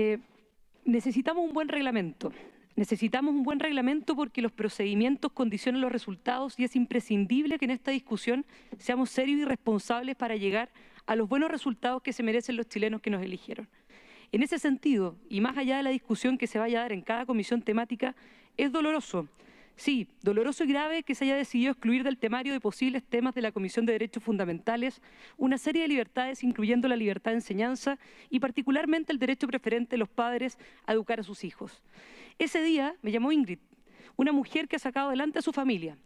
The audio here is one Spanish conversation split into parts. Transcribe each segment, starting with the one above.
Eh, necesitamos un buen reglamento. Necesitamos un buen reglamento porque los procedimientos condicionan los resultados y es imprescindible que en esta discusión seamos serios y responsables para llegar a los buenos resultados que se merecen los chilenos que nos eligieron. En ese sentido, y más allá de la discusión que se vaya a dar en cada comisión temática, es doloroso Sí, doloroso y grave que se haya decidido excluir del temario de posibles temas de la Comisión de Derechos Fundamentales una serie de libertades, incluyendo la libertad de enseñanza y particularmente el derecho preferente de los padres a educar a sus hijos. Ese día me llamó Ingrid, una mujer que ha sacado adelante a su familia,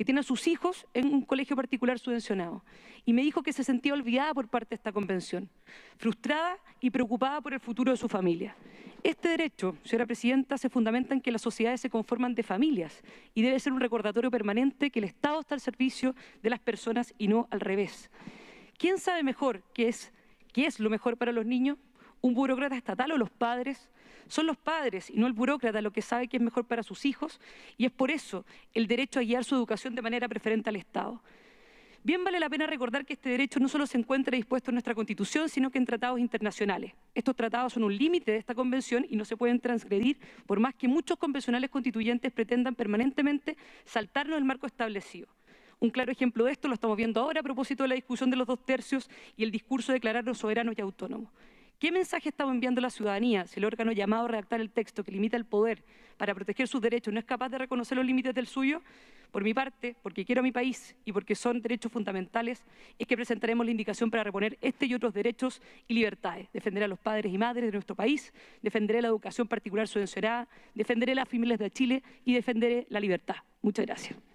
que tiene a sus hijos en un colegio particular subvencionado. Y me dijo que se sentía olvidada por parte de esta convención, frustrada y preocupada por el futuro de su familia. Este derecho, señora presidenta, se fundamenta en que las sociedades se conforman de familias y debe ser un recordatorio permanente que el Estado está al servicio de las personas y no al revés. ¿Quién sabe mejor qué es, qué es lo mejor para los niños? un burócrata estatal o los padres. Son los padres y no el burócrata lo que sabe que es mejor para sus hijos y es por eso el derecho a guiar su educación de manera preferente al Estado. Bien vale la pena recordar que este derecho no solo se encuentra dispuesto en nuestra Constitución, sino que en tratados internacionales. Estos tratados son un límite de esta Convención y no se pueden transgredir, por más que muchos convencionales constituyentes pretendan permanentemente saltarnos el marco establecido. Un claro ejemplo de esto lo estamos viendo ahora a propósito de la discusión de los dos tercios y el discurso de declararnos soberanos y autónomos. ¿Qué mensaje estamos enviando a la ciudadanía si el órgano llamado a redactar el texto que limita el poder para proteger sus derechos no es capaz de reconocer los límites del suyo? Por mi parte, porque quiero a mi país y porque son derechos fundamentales, es que presentaremos la indicación para reponer este y otros derechos y libertades. Defenderé a los padres y madres de nuestro país, defenderé la educación particular subvencionada, defenderé las familias de Chile y defenderé la libertad. Muchas gracias.